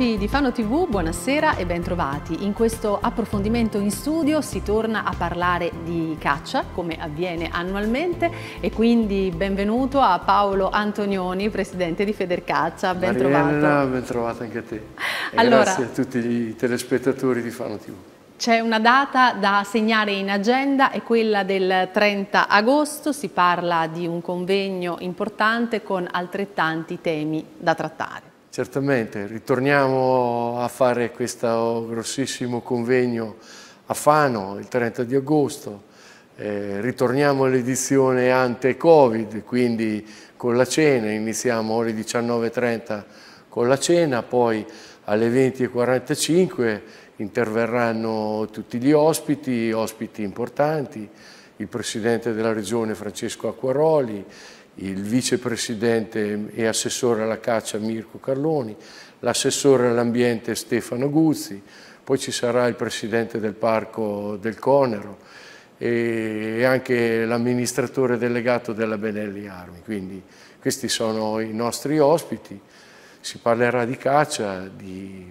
amici di Fano TV, buonasera e bentrovati. In questo approfondimento in studio si torna a parlare di caccia, come avviene annualmente, e quindi benvenuto a Paolo Antonioni, presidente di Federcaccia. Bentrovato. Mariella, bentrovata anche a te. Allora, grazie a tutti i telespettatori di Fano TV. C'è una data da segnare in agenda, è quella del 30 agosto, si parla di un convegno importante con altrettanti temi da trattare. Certamente, ritorniamo a fare questo grossissimo convegno a Fano il 30 di agosto, eh, ritorniamo all'edizione ante-Covid, quindi con la cena, iniziamo alle 19.30 con la cena, poi alle 20.45 interverranno tutti gli ospiti, ospiti importanti, il Presidente della Regione Francesco Acquaroli, il vicepresidente e assessore alla caccia Mirko Carloni, l'assessore all'ambiente Stefano Guzzi, poi ci sarà il presidente del parco del Conero e anche l'amministratore delegato della Benelli Armi. Quindi questi sono i nostri ospiti. Si parlerà di caccia, di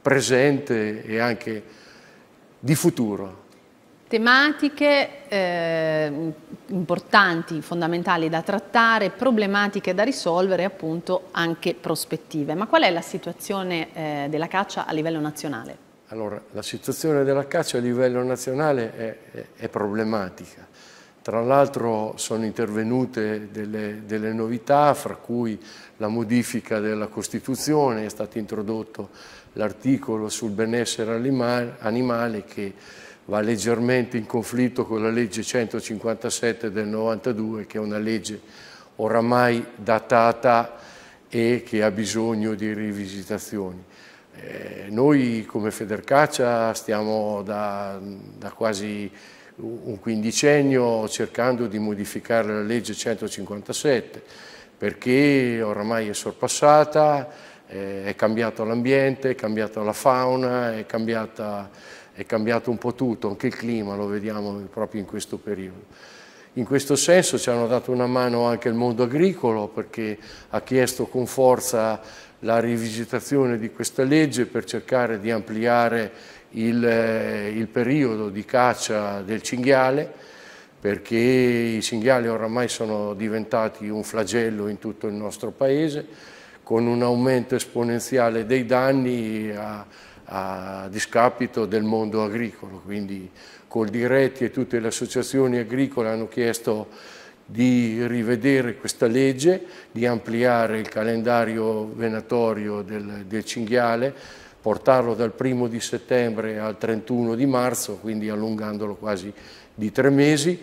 presente e anche di futuro. Tematiche eh, importanti, fondamentali da trattare, problematiche da risolvere, appunto anche prospettive. Ma qual è la situazione eh, della caccia a livello nazionale? Allora, la situazione della caccia a livello nazionale è, è, è problematica. Tra l'altro sono intervenute delle, delle, novità, fra cui la modifica della Costituzione, è stato introdotto l'articolo sul benessere animale, animale che va leggermente in conflitto con la legge 157 del 92 che è una legge oramai datata e che ha bisogno di rivisitazioni. Eh, noi come Federcaccia stiamo da, da quasi un quindicennio cercando di modificare la legge 157 perché oramai è sorpassata, eh, è cambiato l'ambiente, è cambiata la fauna, è cambiata è cambiato un po' tutto, anche il clima lo vediamo proprio in questo periodo. In questo senso ci hanno dato una mano anche il mondo agricolo perché ha chiesto con forza la rivisitazione di questa legge per cercare di ampliare il, eh, il periodo di caccia del cinghiale perché i cinghiali oramai sono diventati un flagello in tutto il nostro paese con un aumento esponenziale dei danni a, a discapito del mondo agricolo, quindi col Diretti e tutte le associazioni agricole hanno chiesto di rivedere questa legge, di ampliare il calendario venatorio del, del cinghiale, portarlo dal primo di settembre al 31 di marzo, quindi allungandolo quasi di tre mesi,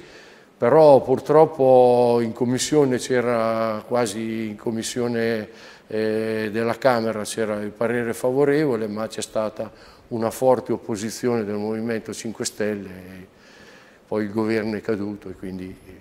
però purtroppo in commissione c'era quasi in commissione eh, della Camera c'era il parere favorevole ma c'è stata una forte opposizione del Movimento 5 Stelle poi il governo è caduto e quindi il eh,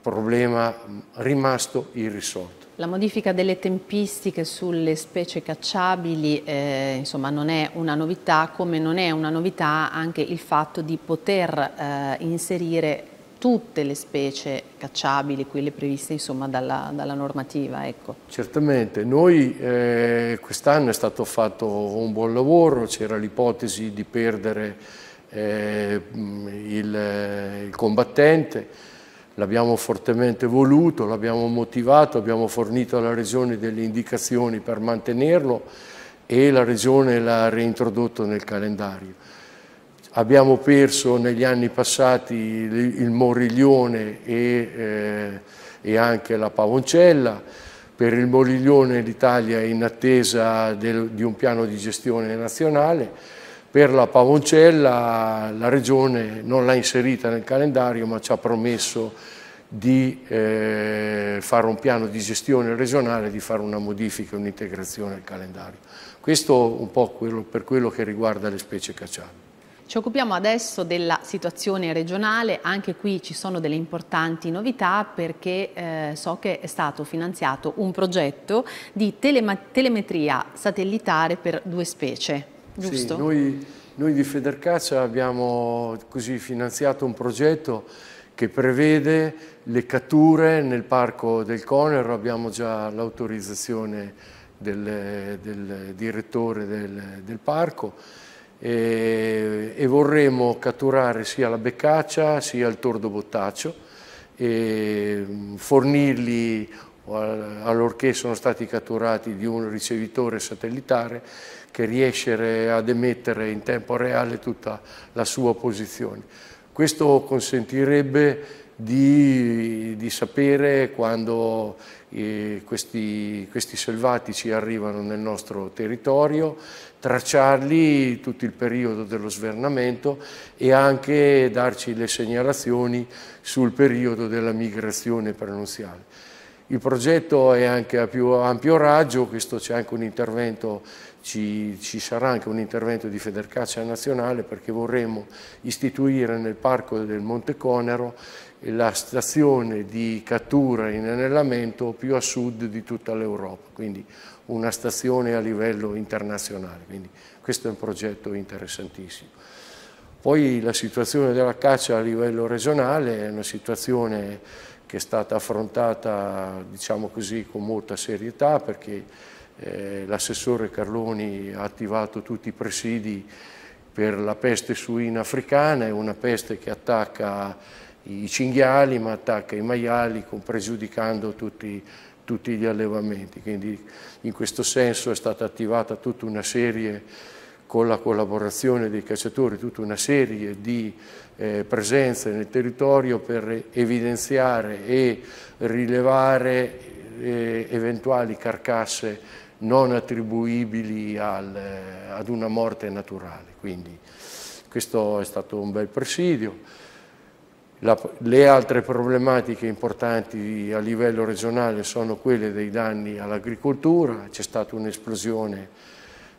problema rimasto irrisolto. La modifica delle tempistiche sulle specie cacciabili eh, insomma, non è una novità, come non è una novità anche il fatto di poter eh, inserire tutte le specie cacciabili, quelle previste insomma, dalla, dalla, normativa. Ecco. Certamente, noi eh, quest'anno è stato fatto un buon lavoro, c'era l'ipotesi di perdere eh, il, il combattente, l'abbiamo fortemente voluto, l'abbiamo motivato, abbiamo fornito alla Regione delle indicazioni per mantenerlo e la Regione l'ha reintrodotto nel calendario. Abbiamo perso negli anni passati il Moriglione e, eh, e anche la Pavoncella. Per il Moriglione l'Italia è in attesa del, di un piano di gestione nazionale. Per la Pavoncella la Regione non l'ha inserita nel calendario ma ci ha promesso di eh, fare un piano di gestione regionale, di fare una modifica, un'integrazione al calendario. Questo un po' quello, per quello che riguarda le specie cacciate. Ci occupiamo adesso della situazione regionale, anche qui ci sono delle importanti novità perché eh, so che è stato finanziato un progetto di telemetria satellitare per due specie, giusto? Sì, noi, noi di Federcaccia abbiamo così finanziato un progetto che prevede le catture nel parco del Conero, abbiamo già l'autorizzazione del, del, direttore del, del parco e, e vorremmo catturare sia la beccaccia sia il tordo bottaccio e mm, fornirli allorché sono stati catturati di un ricevitore satellitare che riesce ad emettere in tempo reale tutta la sua posizione. Questo consentirebbe di, di sapere quando questi, questi, selvatici arrivano nel nostro territorio, tracciarli tutto il periodo dello svernamento e anche darci le segnalazioni sul periodo della migrazione pronunziale. Il progetto è anche a più ampio raggio, questo c'è anche un intervento ci, ci, sarà anche un intervento di Federcaccia Nazionale perché vorremmo istituire nel parco del Monte Conero la stazione di cattura in anellamento più a sud di tutta l'Europa, quindi una stazione a livello internazionale. Quindi questo è un progetto interessantissimo. Poi la situazione della caccia a livello regionale è una situazione che è stata affrontata diciamo così, con molta serietà perché eh, l'assessore Carloni ha attivato tutti i presidi per la peste suina africana, è una peste che attacca i cinghiali, ma attacca i maiali, pregiudicando tutti, tutti gli allevamenti. Quindi in questo senso è stata attivata tutta una serie con la collaborazione dei cacciatori tutta una serie di eh, presenze nel territorio per evidenziare e rilevare eh, eventuali carcasse non attribuibili al, ad una morte naturale. Quindi questo è stato un bel presidio. La, le altre problematiche importanti a livello regionale sono quelle dei danni all'agricoltura, c'è stata un'esplosione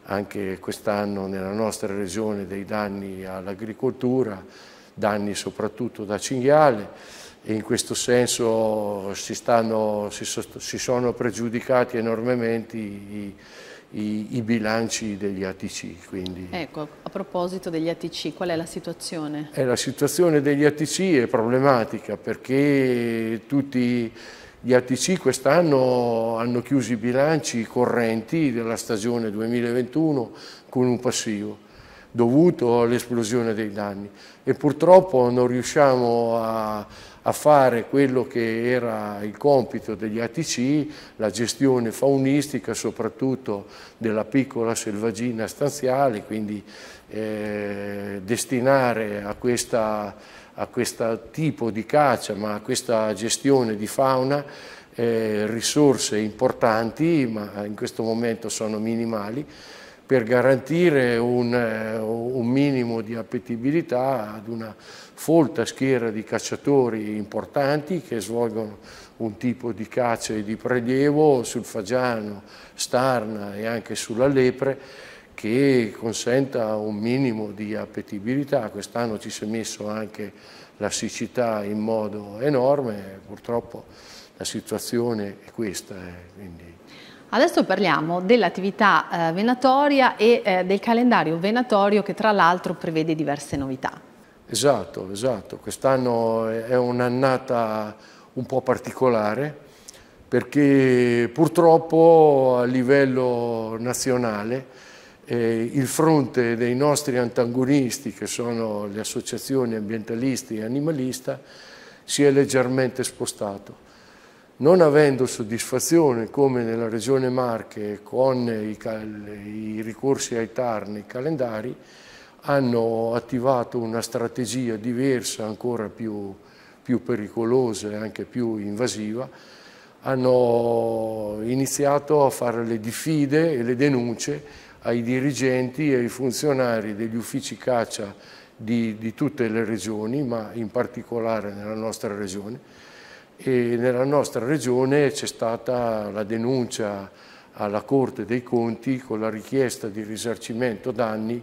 anche quest'anno nella nostra regione dei danni all'agricoltura, danni soprattutto da cinghiale e in questo senso si, stanno, si, si sono pregiudicati enormemente i, i, i, bilanci degli ATC. Quindi. Ecco, a proposito degli ATC, qual è la situazione? Eh, la situazione degli ATC è problematica perché tutti gli ATC quest'anno hanno chiuso i bilanci correnti della stagione 2021 con un passivo dovuto all'esplosione dei danni e purtroppo non riusciamo a a fare quello che era il compito degli ATC, la gestione faunistica soprattutto della piccola selvaggina stanziale, quindi eh, destinare a questo tipo di caccia, ma a questa gestione di fauna, eh, risorse importanti, ma in questo momento sono minimali, per garantire un, eh, un minimo di appetibilità ad una folta schiera di cacciatori importanti che svolgono un tipo di caccia e di prelievo sul fagiano, starna e anche sulla lepre che consenta un minimo di appetibilità. Quest'anno ci si è messo anche la siccità in modo enorme, purtroppo la situazione è questa. Eh, Adesso parliamo dell'attività eh, venatoria e eh, del calendario venatorio che tra l'altro prevede diverse novità. Esatto, esatto. Quest'anno è un'annata un po' particolare perché purtroppo a livello nazionale eh, il fronte dei nostri antagonisti che sono le associazioni ambientalisti e animalista si è leggermente spostato non avendo soddisfazione come nella regione Marche con i, i ricorsi ai TAR nei calendari, hanno attivato una strategia diversa, ancora più, più pericolosa e anche più invasiva, hanno iniziato a fare le diffide e le denunce ai dirigenti e ai funzionari degli uffici caccia di, di tutte le regioni, ma in particolare nella nostra regione, e nella nostra regione c'è stata la denuncia alla Corte dei Conti con la richiesta di risarcimento danni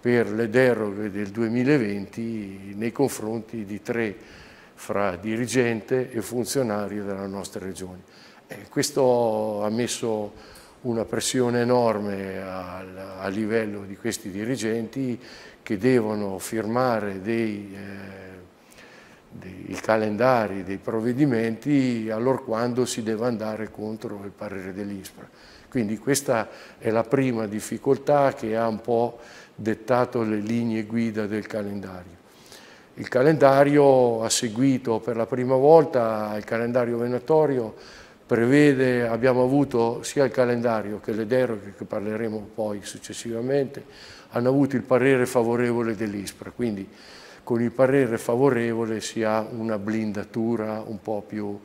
per le deroghe del 2020 nei confronti di tre fra dirigente e funzionario della nostra regione. Eh, questo ha messo una pressione enorme a, a, livello di questi dirigenti che devono firmare dei eh, dei calendari, dei provvedimenti allora quando si deve andare contro il parere dell'ISPRA. Quindi questa è la prima difficoltà che ha un po' dettato le linee guida del calendario. Il calendario ha seguito per la prima volta il calendario venatorio, prevede, abbiamo avuto sia il calendario che le deroghe, che parleremo poi successivamente, hanno avuto il parere favorevole dell'ISPRA, quindi con il parere favorevole si ha una blindatura un po' più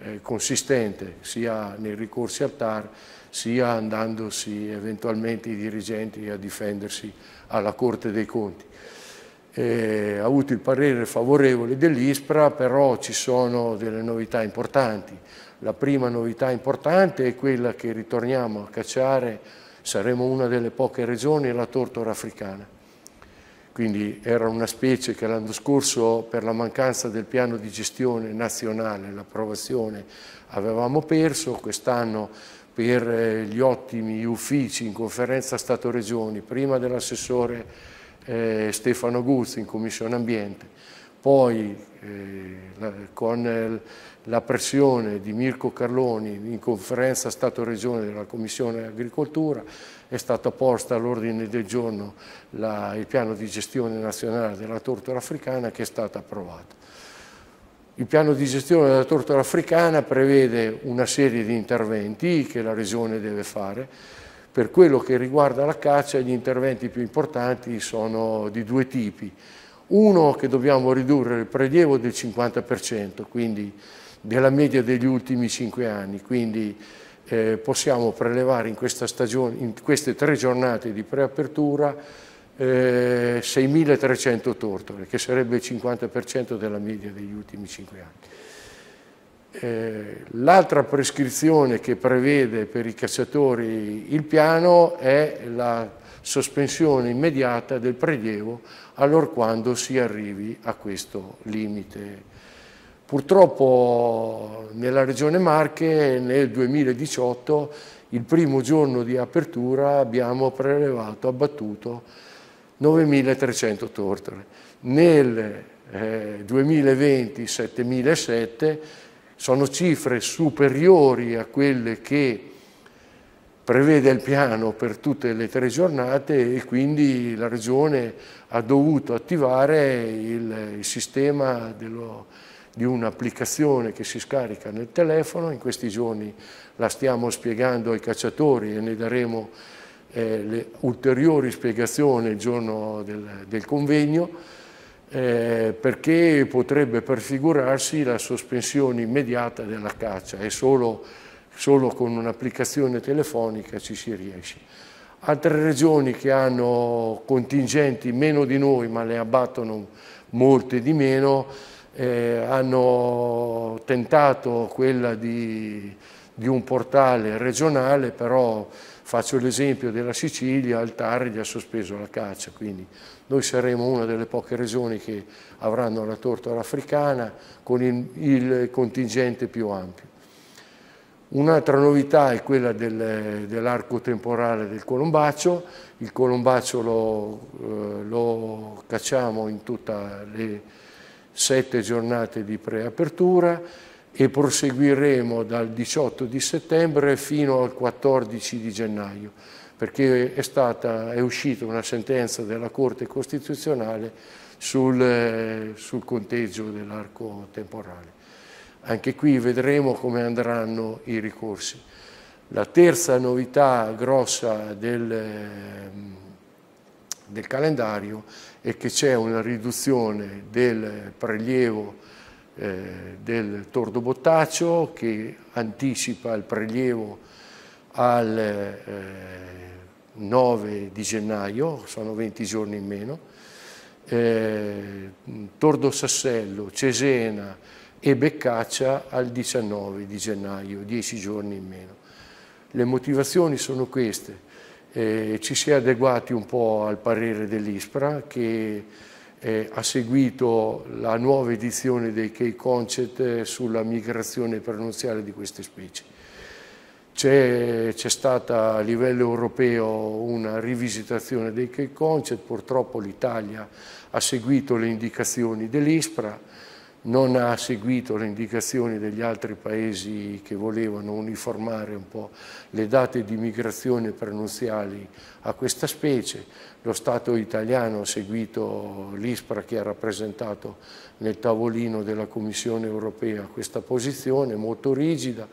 eh, consistente, sia nei ricorsi al TAR, sia andandosi eventualmente i dirigenti a difendersi alla Corte dei Conti. Eh, ha avuto il parere favorevole dell'ISPRA, però ci sono delle novità importanti. La prima novità importante è quella che ritorniamo a cacciare, saremo una delle poche regioni, la tortora africana quindi era una specie che l'anno scorso per la mancanza del piano di gestione nazionale, l'approvazione, avevamo perso, quest'anno per eh, gli ottimi uffici in conferenza Stato-Regioni, prima dell'assessore eh, Stefano Guzzi in Commissione Ambiente, poi eh, la, con eh, la pressione di Mirko Carloni in conferenza Stato-Regione della Commissione Agricoltura, è stata posta all'ordine del giorno la, il piano di gestione nazionale della tortora africana che è stato approvato. Il piano di gestione della tortora africana prevede una serie di interventi che la Regione deve fare. Per quello che riguarda la caccia gli interventi più importanti sono di due tipi. Uno che dobbiamo ridurre il prelievo del 50%, quindi della media degli ultimi cinque anni, quindi eh, possiamo prelevare in, stagione, in, queste tre giornate di preapertura eh, 6.300 tortole, che sarebbe il 50% della media degli ultimi 5 anni. Eh, L'altra prescrizione che prevede per i cacciatori il piano è la sospensione immediata del prelievo allorquando si arrivi a questo limite Purtroppo nella regione Marche nel 2018, il primo giorno di apertura, abbiamo prelevato, abbattuto 9.300 tortore. Nel eh, 2020 7.007 sono cifre superiori a quelle che prevede il piano per tutte le tre giornate e quindi la Regione ha dovuto attivare il, il sistema dello, di un'applicazione che si scarica nel telefono, in questi giorni la stiamo spiegando ai cacciatori e ne daremo eh, le ulteriori spiegazioni il giorno del, del convegno, eh, perché potrebbe prefigurarsi la sospensione immediata della caccia e solo, solo con un'applicazione telefonica ci si riesce. Altre regioni che hanno contingenti meno di noi ma le abbattono molte di meno, eh, hanno tentato quella di, di, un portale regionale, però faccio l'esempio della Sicilia, il gli ha sospeso la caccia, quindi noi saremo una delle poche regioni che avranno la tortora africana con il, il contingente più ampio. Un'altra novità è quella del, dell'arco temporale del colombaccio, il colombaccio lo, eh, lo cacciamo in tutte le regioni, sette giornate di preapertura e proseguiremo dal 18 di settembre fino al 14 di gennaio, perché è, stata, è uscita una sentenza della Corte Costituzionale sul, sul conteggio dell'arco temporale. Anche qui vedremo come andranno i ricorsi. La terza novità grossa del, del calendario e che c'è una riduzione del prelievo eh, del tordo bottaccio che anticipa il prelievo al eh, 9 di gennaio, sono 20 giorni in meno, eh, Tordo Sassello, Cesena e Beccaccia al 19 di gennaio, 10 giorni in meno. Le motivazioni sono queste, eh, ci si è adeguati un po' al parere dell'ISPRA che eh, ha seguito la nuova edizione dei Key Concept sulla migrazione pronunziale di queste specie. C'è, stata a livello europeo una rivisitazione dei Key Concept, purtroppo l'Italia ha seguito le indicazioni dell'ISPRA, non ha seguito le indicazioni degli altri paesi che volevano uniformare un po' le date di migrazione prenunziali a questa specie. Lo Stato italiano ha seguito l'ISPRA che ha rappresentato nel tavolino della Commissione europea questa posizione molto rigida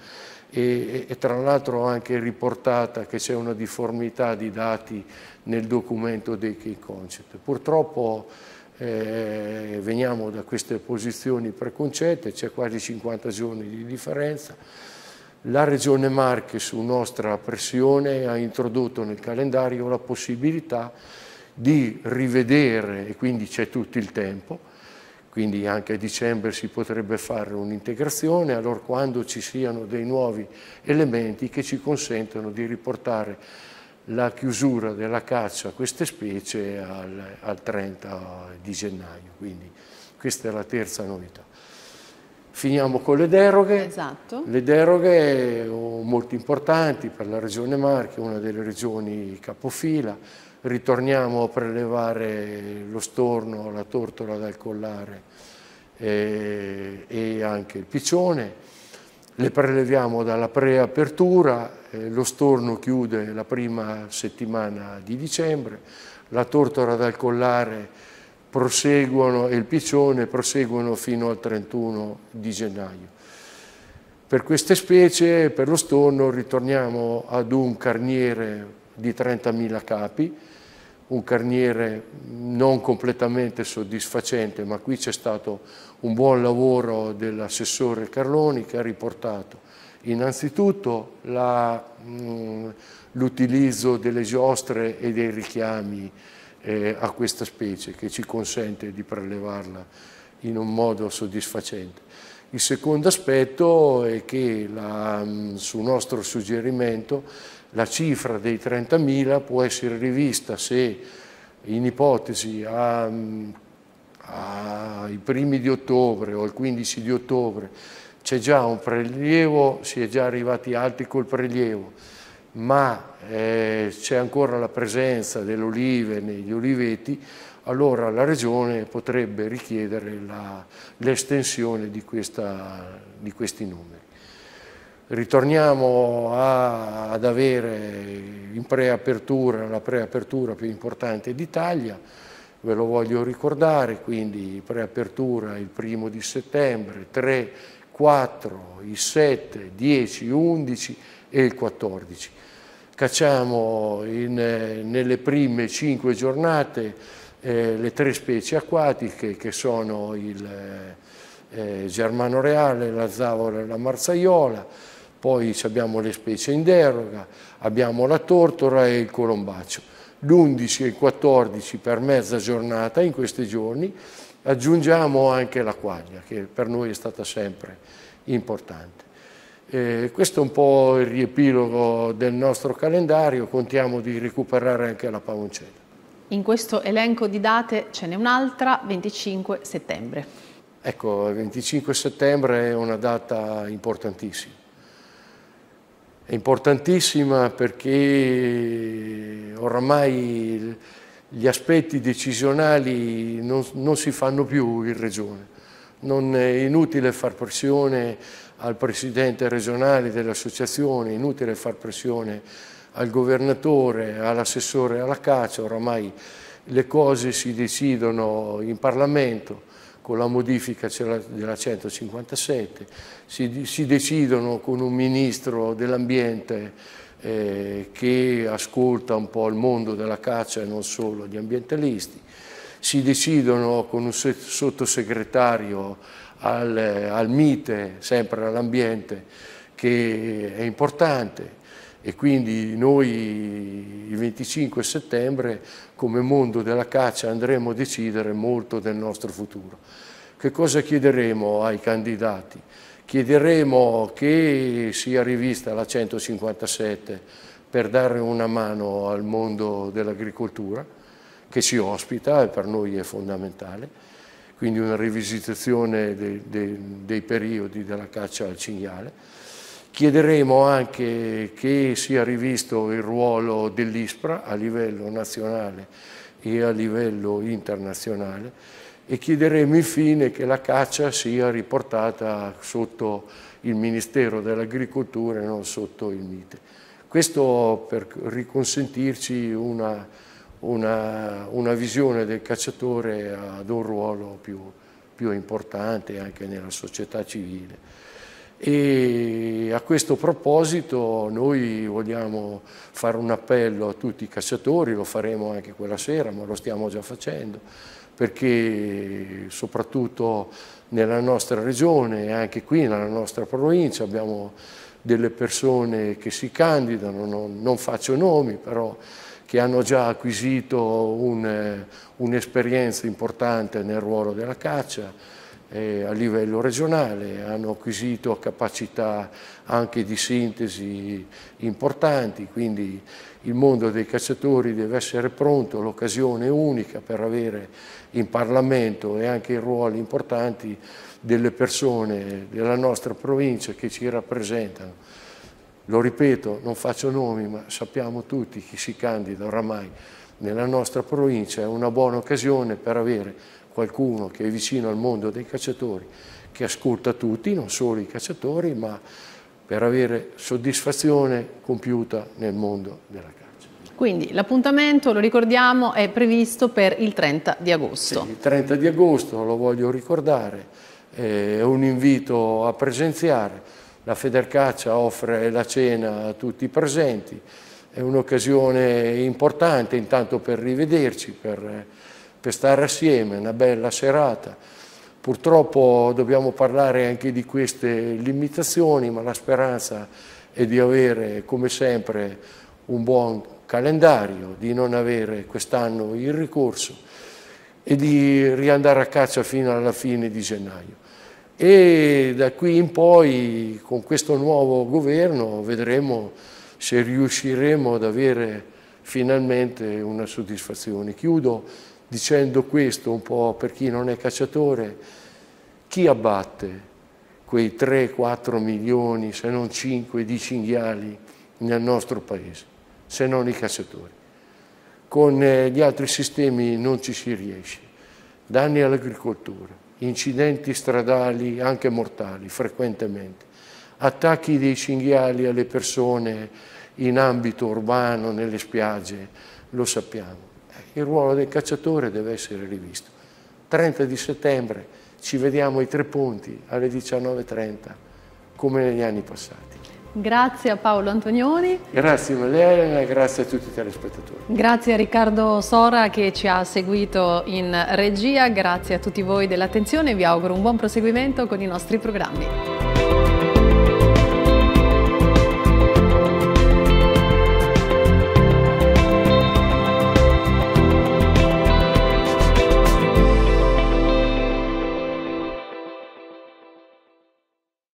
e, e tra l'altro anche riportata che c'è una difformità di dati nel documento dei Key Concept. Purtroppo eh, veniamo da queste posizioni preconcette, c'è quasi 50 giorni di differenza. La Regione Marche, su nostra pressione, ha introdotto nel calendario la possibilità di rivedere, e quindi c'è tutto il tempo, quindi anche a dicembre si potrebbe fare un'integrazione, allora quando ci siano dei nuovi elementi che ci consentano di riportare la chiusura della caccia a queste specie al, al 30 di gennaio, quindi questa è la terza novità. Finiamo con le deroghe. Esatto. Le deroghe eh, molto importanti per la regione Marche, una delle regioni capofila. Ritorniamo a prelevare lo storno, la tortola dal collare eh, e anche il piccione. Le preleviamo dalla preapertura eh, lo storno chiude la prima settimana di dicembre, la tortora dal collare proseguono e il piccione proseguono fino al 31 di gennaio. Per queste specie, per lo storno, ritorniamo ad un carniere di 30.000 capi, un carniere non completamente soddisfacente, ma qui c'è stato un buon lavoro dell'assessore Carloni che ha riportato Innanzitutto l'utilizzo delle giostre e dei richiami eh, a questa specie che ci consente di prelevarla in un modo soddisfacente. Il secondo aspetto è che la, su nostro suggerimento la cifra dei 30.000 può essere rivista se in ipotesi ai primi di ottobre o al 15 di ottobre c'è già un prelievo, si è già arrivati alti col prelievo, ma eh, c'è ancora la presenza delle olive negli oliveti, allora la Regione potrebbe richiedere l'estensione di, di, questi numeri. Ritorniamo a, ad avere in preapertura la preapertura più importante d'Italia, ve lo voglio ricordare, quindi preapertura il primo di settembre, 3 4, i 7, 10, 11 e il 14. Cacciamo in, eh, nelle prime 5 giornate eh, le tre specie acquatiche che sono il eh, eh germano reale, la zavola e la marzaiola, poi abbiamo le specie in deroga, abbiamo la tortora e il colombaccio. L'11 e il 14 per mezza giornata in questi giorni aggiungiamo anche la quaglia, che per noi è stata sempre importante. Eh, questo è un po' il riepilogo del nostro calendario, contiamo di recuperare anche la Pavoncella. In questo elenco di date ce n'è un'altra, 25 settembre. Ecco, 25 settembre è una data importantissima. È importantissima perché oramai gli aspetti decisionali non, non si fanno più in regione. Non è inutile far pressione al presidente regionale dell'associazione, inutile far pressione al governatore, all'assessore alla caccia, oramai le cose si decidono in Parlamento con la modifica della 157, si, si decidono con un ministro dell'ambiente eh, che ascolta un po' il mondo della caccia e non solo gli ambientalisti. Si decidono con un sottosegretario al, al MITE, sempre all'ambiente, che è importante e quindi noi il 25 settembre come mondo della caccia andremo a decidere molto del nostro futuro. Che cosa chiederemo ai candidati? Chiederemo che sia rivista la 157 per dare una mano al mondo dell'agricoltura che ci ospita e per noi è fondamentale, quindi una rivisitazione dei, dei, dei periodi della caccia al cinghiale. Chiederemo anche che sia rivisto il ruolo dell'ISPRA a livello nazionale e a livello internazionale e chiederemo infine che la caccia sia riportata sotto il Ministero dell'Agricoltura e non sotto il MITE. Questo per riconsentirci una, una, una visione del cacciatore ad un ruolo più, più importante anche nella società civile. E a questo proposito noi vogliamo fare un appello a tutti i cacciatori, lo faremo anche quella sera, ma lo stiamo già facendo, perché soprattutto nella nostra regione e anche qui nella nostra provincia abbiamo delle persone che si candidano, non, non faccio nomi, però che hanno già acquisito un'esperienza un importante nel ruolo della caccia eh, a livello regionale, hanno acquisito capacità anche di sintesi importanti, quindi il mondo dei cacciatori deve essere pronto, l'occasione unica per avere in Parlamento e anche in ruoli importanti delle persone della nostra provincia che ci rappresentano. Lo ripeto, non faccio nomi, ma sappiamo tutti chi si candida oramai nella nostra provincia, è una buona occasione per avere qualcuno che è vicino al mondo dei cacciatori, che ascolta tutti, non solo i cacciatori, ma per avere soddisfazione compiuta nel mondo della caccia. Quindi l'appuntamento, lo ricordiamo, è previsto per il 30 di agosto. Sì, il 30 di agosto, lo voglio ricordare, è un invito a presenziare. La Federcaccia offre la cena a tutti i presenti, è un'occasione importante intanto per rivederci, per, per stare assieme, una bella serata Purtroppo dobbiamo parlare anche di queste limitazioni, ma la speranza è di avere, come sempre, un buon calendario, di non avere quest'anno il ricorso e di riandare a caccia fino alla fine di gennaio. E da qui in poi, con questo nuovo governo, vedremo se riusciremo ad avere finalmente una soddisfazione. Chiudo dicendo questo un po' per chi non è cacciatore, chi abbatte quei 3-4 milioni, se non 5, di cinghiali nel nostro paese, se non i cacciatori? Con eh, gli altri sistemi non ci si riesce. Danni all'agricoltura, incidenti stradali anche mortali frequentemente, attacchi dei cinghiali alle persone in ambito urbano, nelle spiagge, lo sappiamo il ruolo del cacciatore deve essere rivisto. 30 di settembre ci vediamo ai tre punti alle 19.30 come negli anni passati. Grazie a Paolo Antonioni. Grazie a lei Elena e grazie a tutti i telespettatori. Grazie a Riccardo Sora che ci ha seguito in regia, grazie a tutti voi dell'attenzione e vi auguro un buon proseguimento con i nostri programmi.